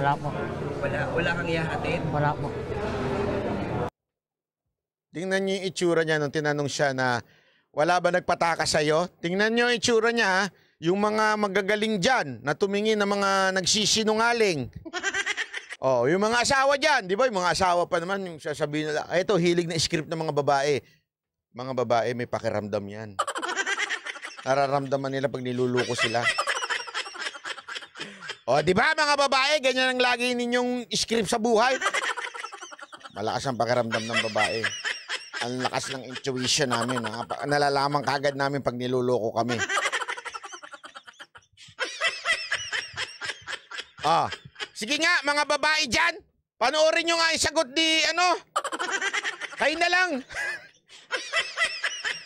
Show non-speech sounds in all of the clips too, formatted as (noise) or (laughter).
Wala po. Wala, wala kang ihahatid? Wala po. Tingnan niyo yung itsura niya nung tinanong siya na wala ba nagpataka sa'yo? Tingnan niyo yung itsura niya ah. Yung mga magagaling dyan na tumingin ng mga nagsisinungaling. (laughs) oh, yung mga asawa dyan, di ba? Yung mga asawa pa naman, yung sasabihin nila, ah, ito, hilig na script ng mga babae. Mga babae, may pakiramdam yan. (laughs) Nararamdaman nila pag niluluko sila. O, di ba mga babae, ganyan ang lagi ninyong script sa buhay. Malakas ang pakiramdam ng babae. Ang lakas ng intuition namin. Ha? Nalalaman kagad namin pag niluloko kami. Ah, sige nga mga babae dyan. Panoorin nyo nga yung sagot ni ano. Kayo na lang.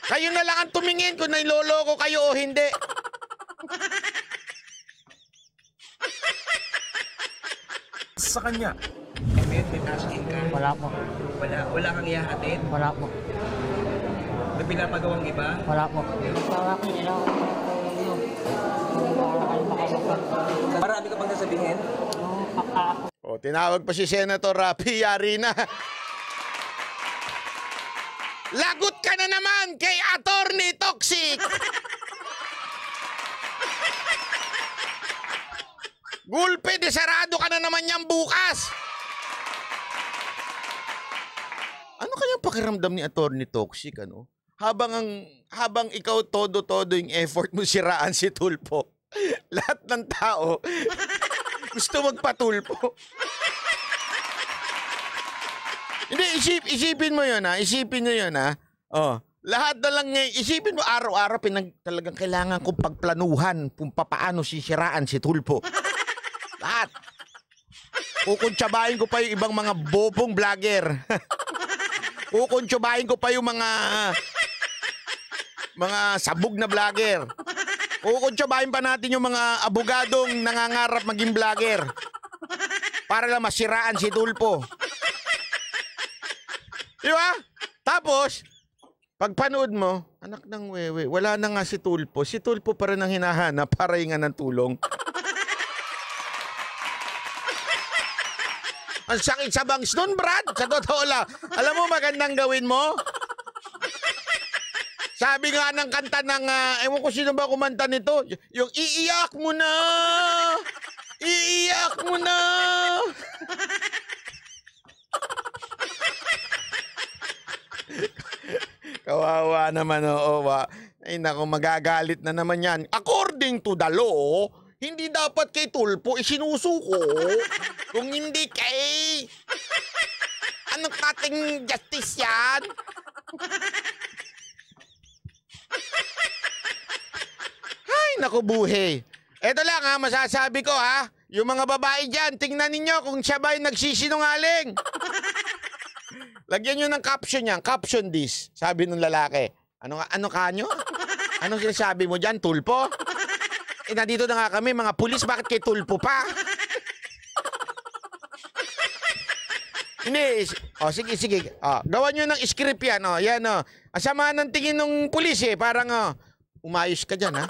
Kayo na lang ang tumingin kung niloloko kayo o hindi. sa kanya. Kevin, may tasking ka? Wala po. Wala, wala kang ihahatid? Wala po. May pinapagawang iba? Wala po. Tawa ko nila ako. Marami ka bang sasabihin? Oo, oh, tinawag pa si Senator Rafi Yari Lagot ka na naman kay Attorney Toxic! Gulpe, desarado ka na naman yan bukas! Ano kayang pakiramdam ni Attorney Toxic, ano? Habang ang habang ikaw todo-todo yung effort mo siraan si Tulpo, (laughs) lahat ng tao gusto magpatulpo. (laughs) Hindi, isip, isipin mo yun ha. Isipin nyo yun ha. Oh. Lahat na lang ngayon, isipin mo araw-araw, pinag, talagang kailangan kong pagplanuhan kung papaano sisiraan si Tulpo. (laughs) Lahat. Kukuntsabahin ko pa yung ibang mga bobong vlogger. (laughs) Kukuntsabahin ko pa yung mga mga sabog na vlogger. Kukuntsabahin pa natin yung mga abogadong nangangarap maging vlogger. Para lang masiraan si Tulpo. Di ba? Tapos, pagpanood mo, anak ng wewe, wala na nga si Tulpo. Si Tulpo pa rin ang hinahanap para hinga ng tulong. Ang sakit sa bangs nun, Brad. Sa totoo lang. Alam mo, magandang gawin mo? Sabi nga ng kanta ng, uh, ewan ko sino ba kumanta nito, yung iiyak mo na, iiyak mo na. Kawawa naman, oo. Ay nako, magagalit na naman yan. According to the law, hindi dapat kay Tulpo isinusuko. Eh, kung hindi kay... Anong kating justice yan? Ay, naku buhay. Eto lang ha, ah, masasabi ko ha. Ah. Yung mga babae dyan, tingnan ninyo kung siya ba'y nagsisinungaling. Lagyan nyo ng caption yan. Caption this. Sabi ng lalaki. Ano, ano ka nyo? Anong sinasabi mo dyan, tulpo? Eh, nandito na nga kami, mga pulis, bakit kay Tulpo pa? Hindi. O, oh, sige, sige. O, oh, gawan nyo ng script yan. oh, yan, Oh. Asama ng tingin ng pulis, eh. Parang, o, oh, umayos ka dyan, ha?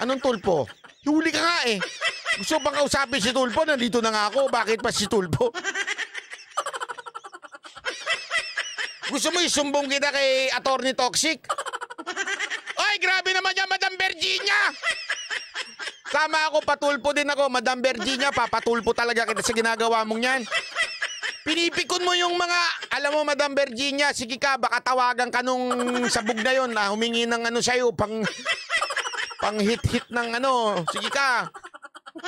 Anong tulpo? Huli ka nga, eh. Gusto bang kausapin si Tulpo? Nandito na nga ako. Bakit pa si Tulpo? Gusto mo isumbong kita kay Attorney Toxic? Ay, grabe naman yan, Madam Bergy! Tama ako, patulpo din ako. Madam Virginia, papatulpo talaga kita sa ginagawa mong yan. Pinipikon mo yung mga, alam mo, Madam Virginia, sige ka, baka tawagan ka nung sabog na yon na ah, humingi ng ano sa'yo, pang, pang hit-hit ng ano. Sige ka.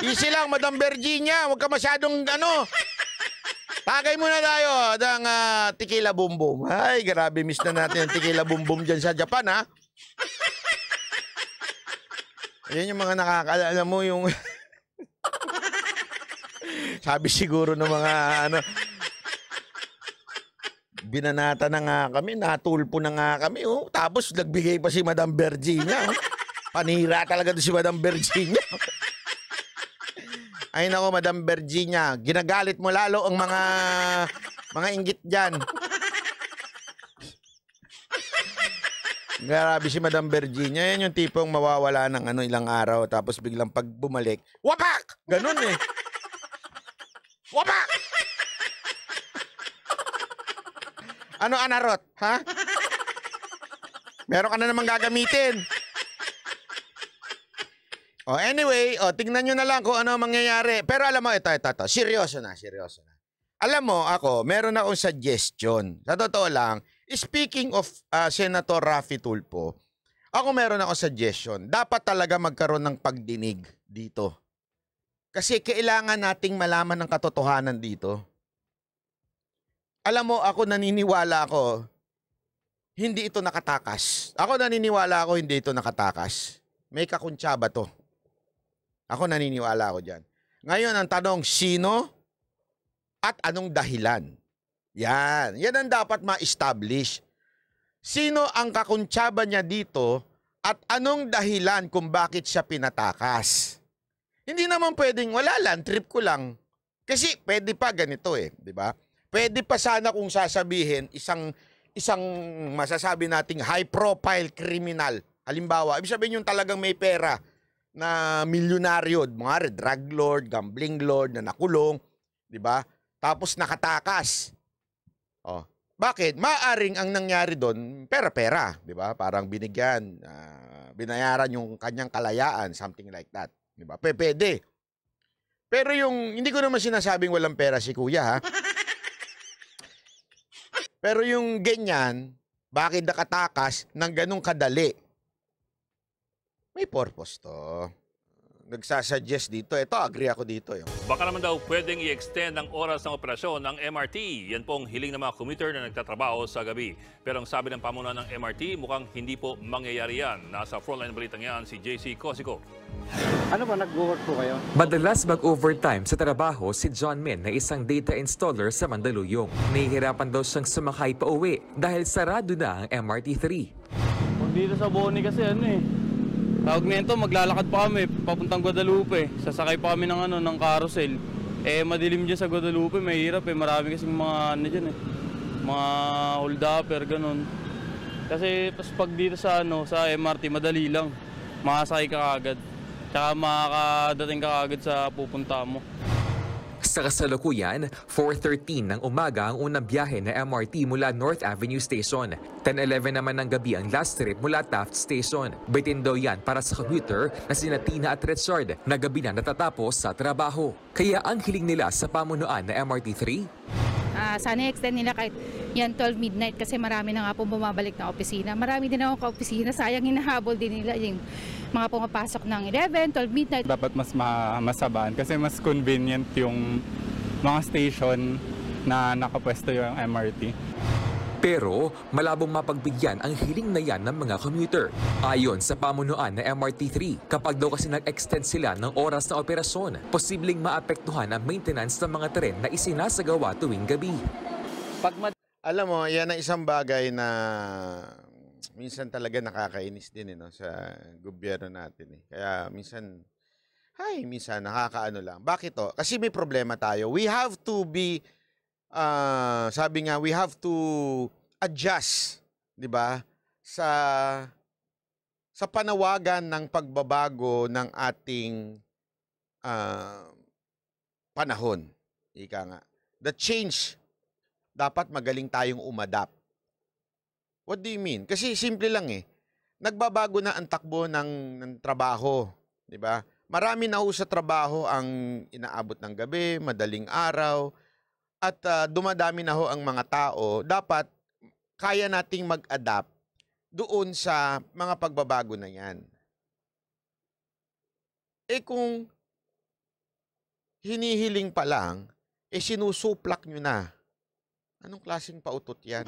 Easy lang, Madam Virginia. Huwag ka masyadong ano. Tagay muna tayo ng uh, ah, tequila bumbum. Ay, grabe, miss na natin yung tequila bumbum dyan sa Japan, ha? Ah. Yan yung mga nakakaalala mo yung... (laughs) Sabi siguro ng mga ano... Binanata na nga kami, natulpo na nga kami. Oh. Tapos nagbigay pa si Madam Virginia. Oh. Panira talaga doon si Madam Virginia. Ay nako, Madam Virginia, ginagalit mo lalo ang mga mga inggit diyan. Grabe si Madam Virginia. Yan yung tipong mawawala ng ano ilang araw tapos biglang pag bumalik, wapak! Ganun eh. Wapak! Ano anarot, ha? Meron ka na namang gagamitin. Oh, anyway, oh, tingnan nyo na lang kung ano mangyayari. Pero alam mo, ito, ito, ito. Seryoso na, seryoso na. Alam mo, ako, meron akong suggestion. Sa totoo lang, Speaking of uh, Senator Rafi Tulpo, ako meron ako suggestion. Dapat talaga magkaroon ng pagdinig dito. Kasi kailangan nating malaman ng katotohanan dito. Alam mo, ako naniniwala ako, hindi ito nakatakas. Ako naniniwala ako, hindi ito nakatakas. May kakuntsaba to. Ako naniniwala ako dyan. Ngayon, ang tanong, sino at anong dahilan? Yan. Yan ang dapat ma-establish. Sino ang kakuntsaba niya dito at anong dahilan kung bakit siya pinatakas? Hindi naman pwedeng wala lang, trip ko lang. Kasi pwede pa ganito eh, di ba? Pwede pa sana kung sasabihin isang isang masasabi nating high profile criminal. Halimbawa, ibig sabihin yung talagang may pera na milyonaryo, mga drug lord, gambling lord na nakulong, di ba? Tapos nakatakas. Oh. Bakit? Maaring ang nangyari doon, pera-pera, di ba? Parang binigyan, uh, binayaran yung kanyang kalayaan, something like that. Di ba? Pe pwede. Pero yung, hindi ko naman sinasabing walang pera si kuya, ha? (laughs) Pero yung ganyan, bakit nakatakas ng ganong kadali? May purpose to nagsasuggest dito. Ito, agree ako dito. Yung. Eh. Baka naman daw pwedeng i-extend ang oras ng operasyon ng MRT. Yan po ang hiling ng mga commuter na nagtatrabaho sa gabi. Pero ang sabi ng pamuna ng MRT, mukhang hindi po mangyayari yan. Nasa frontline balitang yan si JC Cosico. Ano ba, nag-work po kayo? Madalas mag-overtime sa trabaho si John Min na isang data installer sa Mandaluyong. Nahihirapan daw siyang sumakay pa uwi dahil sarado na ang MRT3. dito sa Boni kasi ano eh, Tawag nito, maglalakad pa kami papuntang Guadalupe. Sasakay pa kami ng ano ng carousel. Eh madilim diyan sa Guadalupe, mahirap eh. Marami kasing mga ano diyan eh. Mga hold upper ganun. Kasi pas pag dito sa ano sa MRT madali lang. Makasakay ka agad. Tsaka makakadating ka agad sa pupunta mo. Sa kasalukuyan, 4.13 ng umaga ang unang biyahe na MRT mula North Avenue Station. 10.11 naman ng gabi ang last trip mula Taft Station. Bitin daw yan para sa commuter na sina Tina at Richard na gabi na natatapos sa trabaho. Kaya ang hiling nila sa pamunuan na MRT 3? uh, sana extend nila kahit yan 12 midnight kasi marami na nga po bumabalik na opisina. Marami din ako ka-opisina, sayang hinahabol din nila yung mga pumapasok ng 11, 12 midnight. Dapat mas ma masabaan kasi mas convenient yung mga station na nakapwesto yung MRT. Pero malabong mapagbigyan ang hiling na yan ng mga commuter. Ayon sa pamunuan ng MRT3, kapag daw kasi nag-extend sila ng oras ng operasyon, posibleng maapektuhan ang maintenance ng mga tren na isinasagawa tuwing gabi. Pag Alam mo, yan ang isang bagay na minsan talaga nakakainis din eh, no, sa gobyerno natin. Eh. Kaya minsan, ay, minsan nakakaano lang. Bakit to? Oh? Kasi may problema tayo. We have to be uh, sabi nga we have to adjust, 'di ba? Sa sa panawagan ng pagbabago ng ating uh, panahon. Ika nga. The change dapat magaling tayong umadapt. What do you mean? Kasi simple lang eh. Nagbabago na ang takbo ng, ng trabaho, 'di ba? Marami na ho sa trabaho ang inaabot ng gabi, madaling araw, at uh, dumadami na ho ang mga tao, dapat kaya nating mag-adapt doon sa mga pagbabago na yan. Eh kung hinihiling pa lang, eh sinusuplak nyo na. Anong klaseng pautot yan?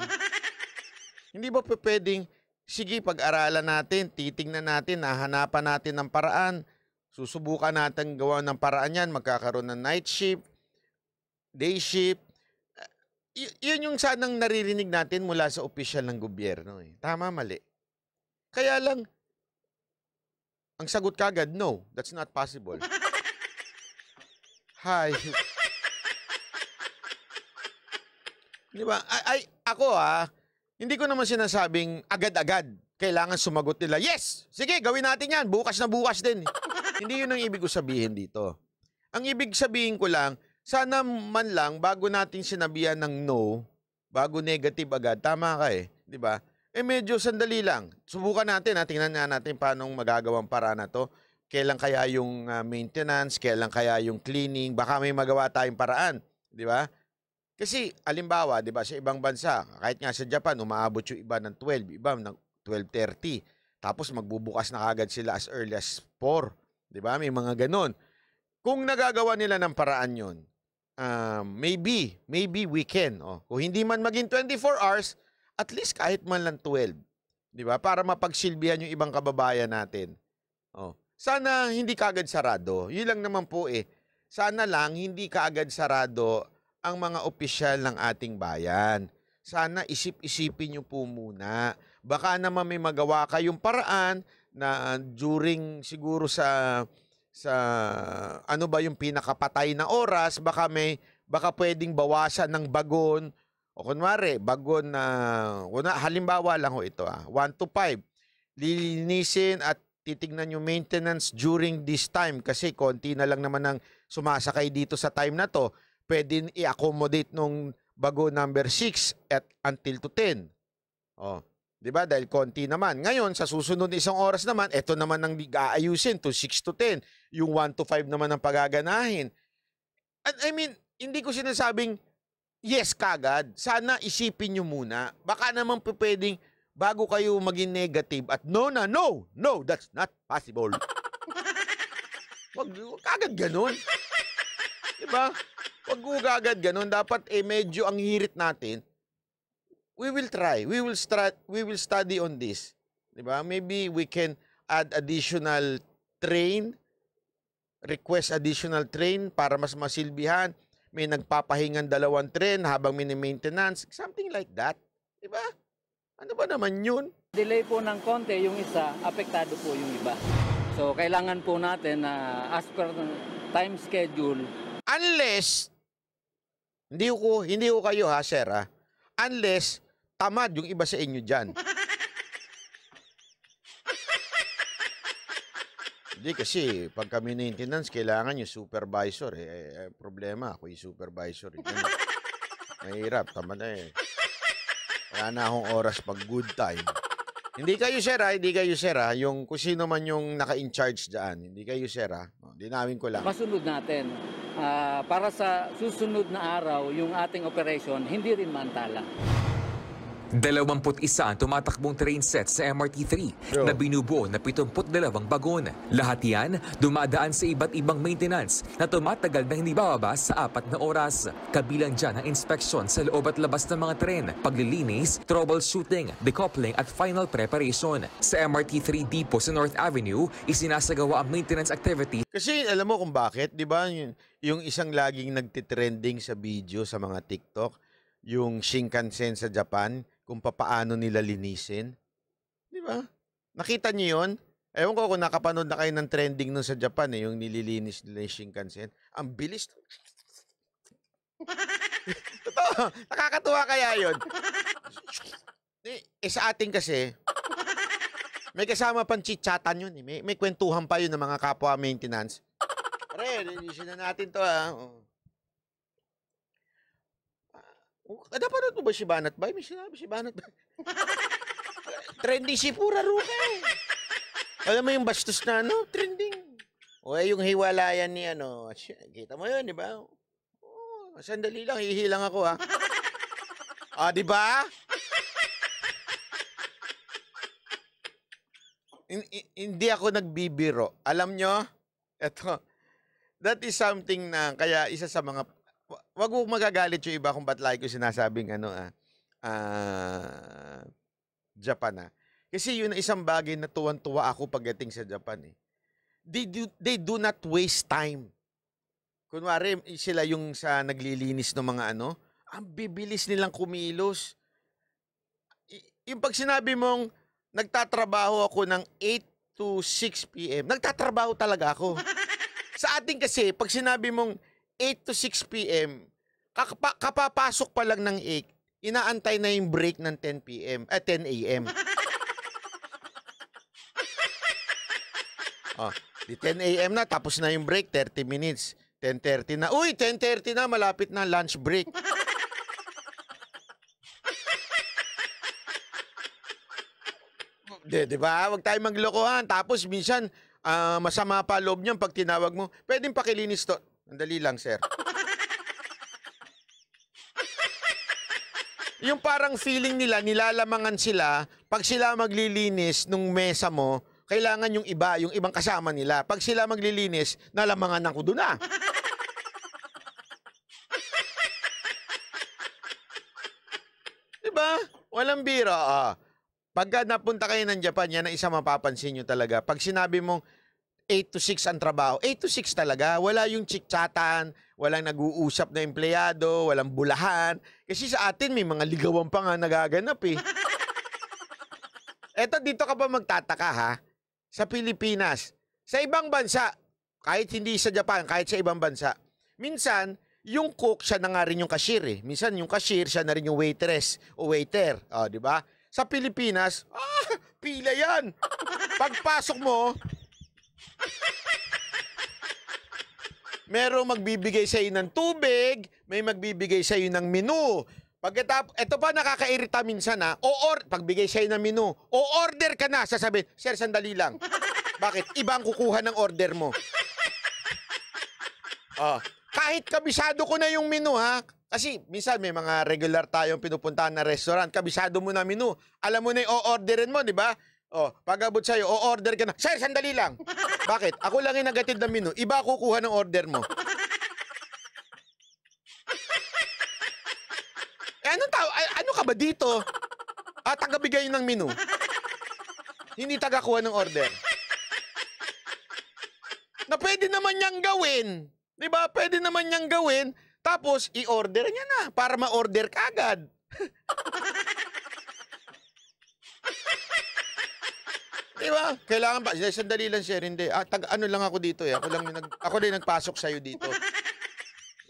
(laughs) Hindi ba pwedeng, sige pag-aralan natin, titingnan natin, nahanapan natin ng paraan, susubukan natin gawa ng paraan yan, magkakaroon ng night shift, day shift. Y- yun yung sanang naririnig natin mula sa opisyal ng gobyerno. Eh. Tama, mali. Kaya lang, ang sagot kagad, no, that's not possible. Hi. Di ba? Ay, ay, ako ah, hindi ko naman sinasabing agad-agad kailangan sumagot nila. Yes! Sige, gawin natin yan. Bukas na bukas din. hindi yun ang ibig ko sabihin dito. Ang ibig sabihin ko lang, sana man lang bago natin sinabihan ng no, bago negative agad, tama ka eh, 'di ba? Eh medyo sandali lang. Subukan natin, ha? Ah. tingnan nga natin paano magagawang para na 'to. Kailan kaya yung uh, maintenance, kailan kaya yung cleaning, baka may magawa tayong paraan, 'di ba? Kasi alimbawa, 'di ba, sa ibang bansa, kahit nga sa Japan umaabot yung iba ng 12, iba ng 12:30. Tapos magbubukas na agad sila as early as 4, 'di ba? May mga ganun. Kung nagagawa nila ng paraan yun, um, maybe, maybe we can. Oh. Kung hindi man maging 24 hours, at least kahit man lang 12. Di ba? Para mapagsilbihan yung ibang kababayan natin. Oh. Sana hindi kaagad sarado. Yun lang naman po eh. Sana lang hindi kaagad sarado ang mga opisyal ng ating bayan. Sana isip-isipin niyo po muna. Baka naman may magawa kayong paraan na during siguro sa sa ano ba yung pinakapatay na oras baka may baka pwedeng bawasan ng bagon o kunwari bagon na una, halimbawa lang ho ito ah 1 to 5 lilinisin at titignan yung maintenance during this time kasi konti na lang naman ang sumasakay dito sa time na to pwedeng i-accommodate nung bago number 6 at until to 10 oh 'Di ba? Dahil konti naman. Ngayon sa susunod isang oras naman, ito naman ang aayusin to 6 to 10. Yung 1 to 5 naman ang pagaganahin. And I mean, hindi ko sinasabing yes kagad. Sana isipin niyo muna. Baka naman pwedeng bago kayo maging negative at no na no, no, that's not possible. (laughs) Wag, kagad ganun. 'Di ba? Wag kagad ganun. Dapat eh medyo ang hirit natin we will try. We will start we will study on this. 'Di ba? Maybe we can add additional train request additional train para mas masilbihan. May nagpapahingan dalawang train habang mini-maintenance, something like that. 'Di ba? Ano ba naman 'yun? Delay po ng konti yung isa, apektado po yung iba. So kailangan po natin na uh, as per time schedule unless hindi ko hindi ko kayo ha sir ha unless tamad yung iba sa inyo dyan. Hindi kasi kami maintenance, kailangan yung supervisor. Eh, eh, eh problema, ako yung supervisor. Eh. Mahirap, tama na eh. Wala na akong oras pag good time. Hindi kayo, sir, ha? Ah, hindi kayo, sir, ha? Ah, yung kung sino man yung naka-in-charge dyan. Hindi kayo, sir, ha? Ah. Oh, dinawin ko lang. Masunod natin. Uh, para sa susunod na araw, yung ating operation, hindi rin mantala. 21 tumatakbong train set sa MRT3 na binubuo na 72 bagon. Lahat yan dumadaan sa iba't ibang maintenance na tumatagal na hindi bababa sa apat na oras. Kabilang dyan ang inspeksyon sa loob at labas ng mga tren, paglilinis, troubleshooting, decoupling at final preparation. Sa MRT3 Depot sa North Avenue, isinasagawa ang maintenance activity. Kasi alam mo kung bakit, di ba? Yung isang laging nagtitrending sa video sa mga TikTok, yung Shinkansen sa Japan, kung papaano nila linisin. Di ba? Nakita niyo yon? Ewan ko kung nakapanood na kayo ng trending nun sa Japan eh, yung nililinis nila yung Shinkansen. Ang bilis. (laughs) Totoo, nakakatuwa kaya yon. Eh, eh, sa ating kasi, may kasama pang chichatan yun eh. May, may kwentuhan pa yun ng mga kapwa maintenance. Pre, linisin na natin to ah. Oh. Ah, napanood mo ba si Banat Bay? May sinabi si Banat Bay. (laughs) Trending si Pura Ruka eh. Alam mo yung bastos na ano? Trending. O eh, yung hiwalayan ni ano. Kita mo yun, di ba? Oh, sandali lang, hihilang ako ha. Ah. ah, di ba? Hindi ako nagbibiro. Alam nyo, eto, that is something na kaya isa sa mga wag mo magagalit yung iba kung ba't lagi ko sinasabing ano ah, ah Japan ah. Kasi yun ang isang bagay na tuwan-tuwa ako pagdating sa Japan eh. They do, they do not waste time. Kunwari, sila yung sa naglilinis ng mga ano, ang bibilis nilang kumilos. Y- yung pag sinabi mong, nagtatrabaho ako ng 8 to 6 p.m., nagtatrabaho talaga ako. sa ating kasi, pag sinabi mong 8 to 6 p.m., Kakapa, kapapasok pa lang ng 8, inaantay na yung break ng 10 p.m. at eh, 10 a.m. oh, di 10 a.m. na, tapos na yung break, 30 minutes. 10.30 na. Uy, 10.30 na, malapit na lunch break. (laughs) di, di ba? Huwag tayong maglokohan. Tapos minsan, uh, masama pa loob niyan pag tinawag mo, pwedeng pakilinis to. Andali lang, sir. yung parang feeling nila, nilalamangan sila, pag sila maglilinis nung mesa mo, kailangan yung iba, yung ibang kasama nila. Pag sila maglilinis, nalamangan ng doon na. diba? Walang biro, ah. Pagka napunta kayo ng Japan, yan ang isa mapapansin nyo talaga. Pag sinabi mong, 8 to 6 ang trabaho. 8 to 6 talaga. Wala yung chikchatan, walang nag-uusap na empleyado, walang bulahan. Kasi sa atin may mga ligawan pa nga nagaganap eh. Eto, dito ka pa magtataka ha? Sa Pilipinas. Sa ibang bansa, kahit hindi sa Japan, kahit sa ibang bansa, minsan, yung cook, siya na nga rin yung cashier eh. Minsan, yung cashier, siya na rin yung waitress o waiter. O, oh, di ba? Sa Pilipinas, ah, pila yan. Pagpasok mo, Merong magbibigay sa iyo ng tubig, may magbibigay sa iyo ng menu. Pagkatapos, ito pa nakakairita minsan na, o or, pagbigay sa ng menu, o order ka na, sasabihin, sir, sandali lang. Bakit? Ibang kukuha ng order mo. Oh, kahit kabisado ko na yung menu, ha? Kasi minsan may mga regular tayong pinupuntahan na restaurant, kabisado mo na menu. Alam mo na yung o-orderin mo, di ba? Oh, pag abot sa'yo, o-order ka na, sir, sandali lang. Bakit? Ako lang yung nagatid ng menu. Iba kukuha ng order mo. Eh, anong tao? Ano ka ba dito? At Ah, tagabigay ng menu. Hindi tagakuha ng order. Na pwede naman niyang gawin. Di ba? Pwede naman niyang gawin. Tapos, i-order niya na para ma-order ka (laughs) di ba? Kailangan ba? Sandali lang, sir. Hindi. Ah, tag, ano lang ako dito eh. Ako lang, yung nag, ako din nagpasok sa'yo dito.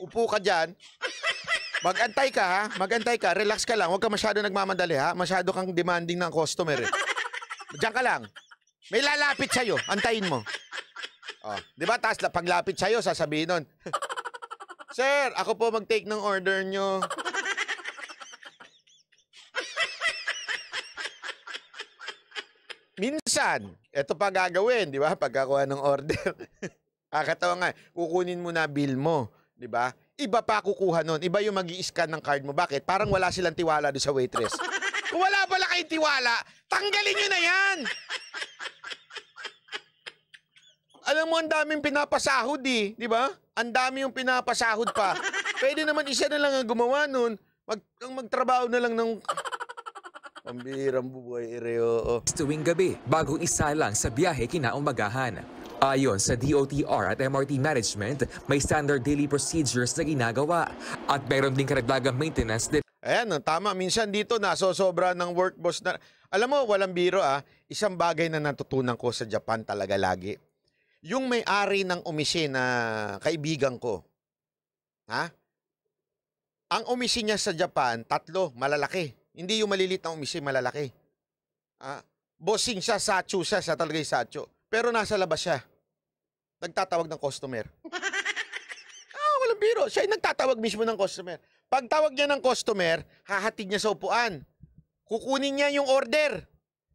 Upo ka dyan. Magantay ka ha, magantay ka, relax ka lang, huwag ka masyado nagmamadali ha, masyado kang demanding ng customer eh. Diyan ka lang. May lalapit sa'yo, antayin mo. Oh, di ba? Tapos paglapit sa'yo, sasabihin nun, (laughs) Sir, ako po mag-take ng order nyo. saan? Ito pa gagawin, di ba? (laughs) Pagkakuha ng order. (laughs) Kakatawa nga, kukunin mo na bill mo, di ba? Iba pa kukuha nun. Iba yung mag scan ng card mo. Bakit? Parang wala silang tiwala do sa waitress. Kung (laughs) wala pala kayong tiwala, tanggalin nyo na yan! Alam mo, ang daming pinapasahod eh. Di ba? Ang dami yung pinapasahod pa. Pwede naman isa na lang ang gumawa nun. Mag, magtrabaho na lang ng ang bihirang bubuhay, ere, oo. Tuwing gabi, bago isalang sa biyahe kinaumagahan. Ayon sa DOTR at MRT Management, may standard daily procedures na ginagawa at meron ding karagdagang maintenance din. Ayan, tama. Minsan dito nasosobra ng work boss na... Alam mo, walang biro ah, isang bagay na natutunan ko sa Japan talaga lagi. Yung may-ari ng na kaibigan ko, ha? Ang niya sa Japan, tatlo, malalaki. Hindi yung malilit na umisi, malalaki. Ah, bossing siya, sacho siya, siya talaga yung sacho. Pero nasa labas siya. Nagtatawag ng customer. (laughs) ah, walang biro. Siya yung nagtatawag mismo ng customer. Pagtawag niya ng customer, hahatid niya sa upuan. Kukunin niya yung order.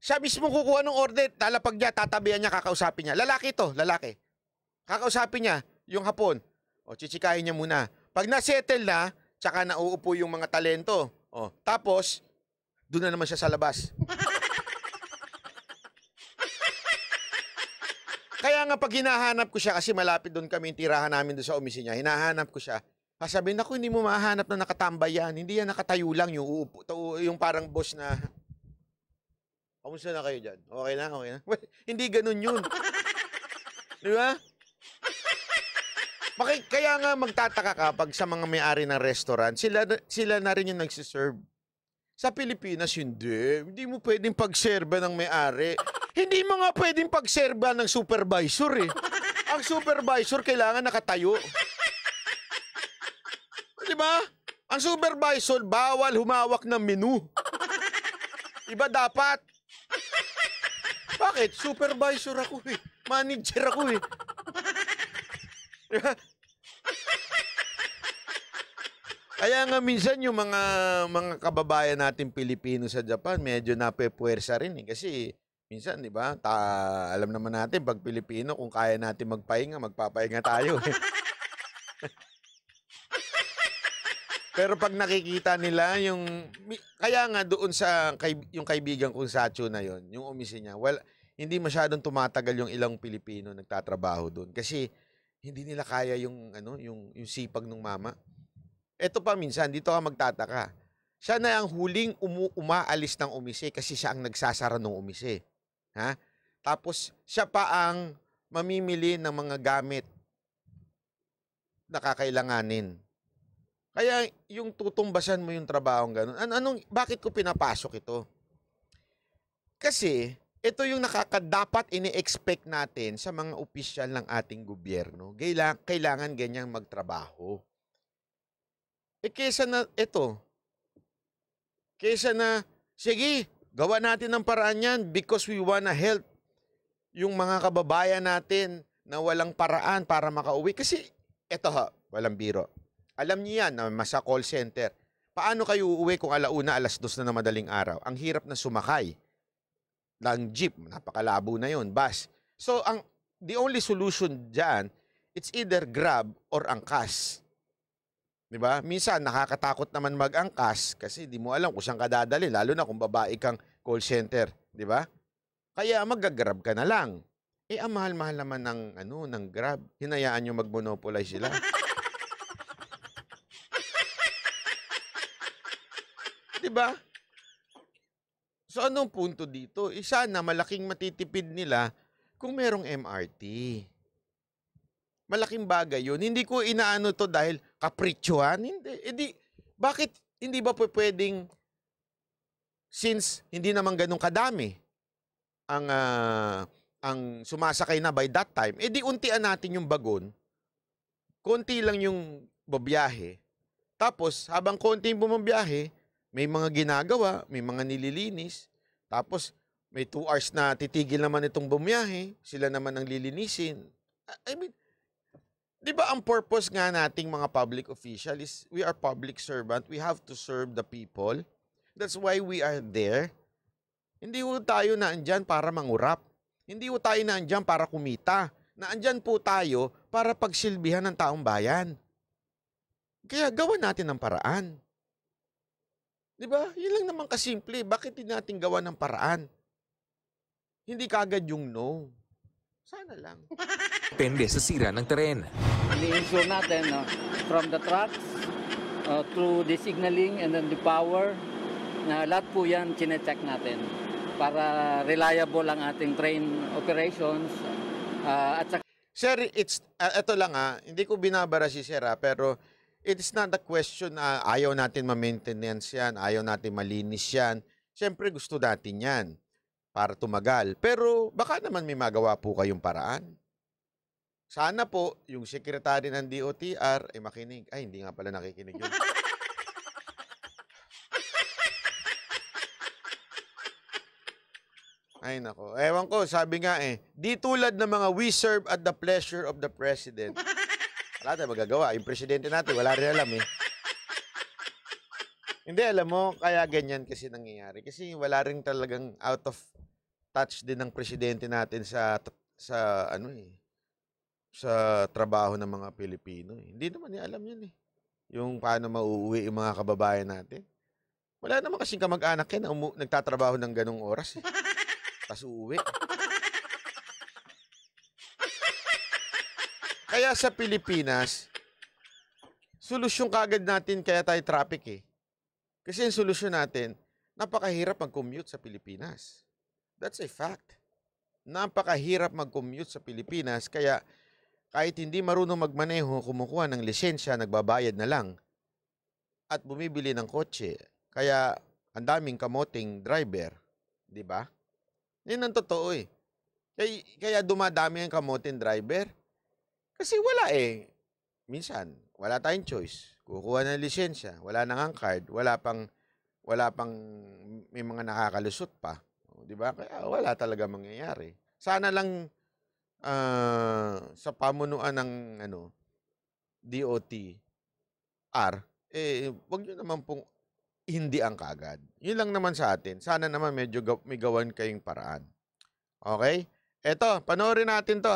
Siya mismo kukuha ng order. Lalapag niya, tatabihan niya, kakausapin niya. Lalaki to, lalaki. Kakausapin niya yung hapon. O, chichikahin niya muna. Pag nasettle na, tsaka nauupo yung mga talento. O, tapos, doon na naman siya sa labas. Kaya nga pag hinahanap ko siya, kasi malapit doon kami yung tirahan namin doon sa umisi niya, hinahanap ko siya. Kasabihin ah, ako, hindi mo mahanap na nakatambay yan. Hindi yan nakatayo lang yung uupo. Yung parang boss na, kamusta na kayo dyan? Okay na, okay na. Well, hindi ganun yun. Di ba? Maki, kaya nga magtataka ka pag sa mga may-ari ng restaurant, sila, sila na rin yung nagsiserve. Sa Pilipinas, hindi. Hindi mo pwedeng pagserba ng may-ari. hindi mo nga pwedeng pagserba ng supervisor eh. Ang supervisor kailangan nakatayo. Di ba? Ang supervisor, bawal humawak ng menu. Iba dapat. Bakit? Supervisor ako eh. Manager ako eh. Kaya nga minsan yung mga mga kababayan natin Pilipino sa Japan, medyo napepuwersa rin eh. Kasi minsan, di ba, ta- alam naman natin, pag Pilipino, kung kaya natin magpahinga, magpapahinga tayo. Eh. (laughs) Pero pag nakikita nila yung kaya nga doon sa kay, yung kaibigan kong Sacho na yon, yung umisi niya, well, hindi masyadong tumatagal yung ilang Pilipino nagtatrabaho doon kasi hindi nila kaya yung ano, yung yung sipag ng mama. Ito pa minsan, dito ka magtataka. Siya na ang huling umu umaalis ng umise kasi siya ang nagsasara ng umise. Ha? Tapos siya pa ang mamimili ng mga gamit na kakailanganin. Kaya yung tutumbasan mo yung trabaho ganun. An anong bakit ko pinapasok ito? Kasi ito yung nakakadapat ini-expect natin sa mga opisyal ng ating gobyerno. Kailangan, kailangan ganyang magtrabaho. Eh kesa na ito, kesa na, sige, gawa natin ng paraan yan because we wanna help yung mga kababayan natin na walang paraan para makauwi. Kasi, eto ha, walang biro. Alam niyo yan, na masa call center. Paano kayo uuwi kung alauna, alas dos na na madaling araw? Ang hirap na sumakay Lang jeep. Napakalabo na yon bus. So, ang the only solution dyan, it's either grab or angkas. 'Di ba? Minsan nakakatakot naman mag-angkas kasi di mo alam kung saan ka dadali lalo na kung babae kang call center, 'di ba? Kaya magagrab ka na lang. Eh ang mahal-mahal naman ng ano ng Grab. Hinayaan niyo mag-monopolize sila. (laughs) di ba? So anong punto dito? Isa eh, na malaking matitipid nila kung merong MRT malaking bagay yun. Hindi ko inaano to dahil kaprichuhan. Hindi. E di, bakit hindi ba pwedeng since hindi naman ganun kadami ang uh, ang sumasakay na by that time, edi eh untian natin yung bagon. Konti lang yung babiyahe. Tapos habang konti yung bumabiyahe, may mga ginagawa, may mga nililinis. Tapos may 2 hours na titigil naman itong bumiyahe, sila naman ang lilinisin. I mean, 'di ba ang purpose nga nating mga public official is we are public servant, we have to serve the people. That's why we are there. Hindi ho tayo naandyan para mangurap. Hindi ho tayo naandyan para kumita. Naandyan po tayo para pagsilbihan ng taong bayan. Kaya gawan natin ng paraan. 'Di ba? 'Yun lang naman kasimple. Bakit hindi natin gawa ng paraan? Hindi kagad yung no. Sana lang. (laughs) Depende sa sira ng teren. Ini-insure natin no? from the trucks uh, through the signaling and then the power. Na lahat po yan chinecheck natin para reliable ang ating train operations uh, at saka Sir, it's uh, ito lang ah, hindi ko binabara si Sir ah, pero is not a question na uh, ayaw natin ma-maintenance 'yan, ayaw natin malinis 'yan. Siyempre gusto natin 'yan para tumagal. Pero baka naman may magawa po kayong paraan. Sana po, yung secretary ng DOTR ay makinig. Ay, hindi nga pala nakikinig yun. (laughs) Ay nako. Ewan ko, sabi nga eh, di tulad ng mga we serve at the pleasure of the president. Wala tayong magagawa. Yung presidente natin, wala rin alam eh. Hindi, alam mo, kaya ganyan kasi nangyayari. Kasi wala rin talagang out of touch din ng presidente natin sa, sa ano eh, sa trabaho ng mga Pilipino. Eh. Hindi naman niya alam yun eh. Yung paano mauuwi yung mga kababayan natin. Wala naman kasing kamag-anak yan na umu- nagtatrabaho ng ganong oras eh. Tapos uuwi. Kaya sa Pilipinas, solusyon kagad natin kaya tayo traffic eh. Kasi yung solusyon natin, napakahirap mag-commute sa Pilipinas. That's a fact. Napakahirap mag-commute sa Pilipinas kaya kahit hindi marunong magmaneho, kumukuha ng lisensya, nagbabayad na lang. At bumibili ng kotse. Kaya ang daming kamoting driver, 'di ba? 'Yan ang totoo eh. Kaya, kaya dumadami ang kamoting driver. Kasi wala eh. Minsan, wala tayong choice. Kukuha ng lisensya, wala nang ang card, wala pang wala pang may mga nakakalusot pa. 'Di ba? Kaya wala talaga mangyayari. Sana lang uh, sa pamunuan ng ano DOT R, eh, wag nyo naman pong hindi ang kagad. Yun lang naman sa atin. Sana naman medyo may gawan kayong paraan. Okay? Eto, panoorin natin to.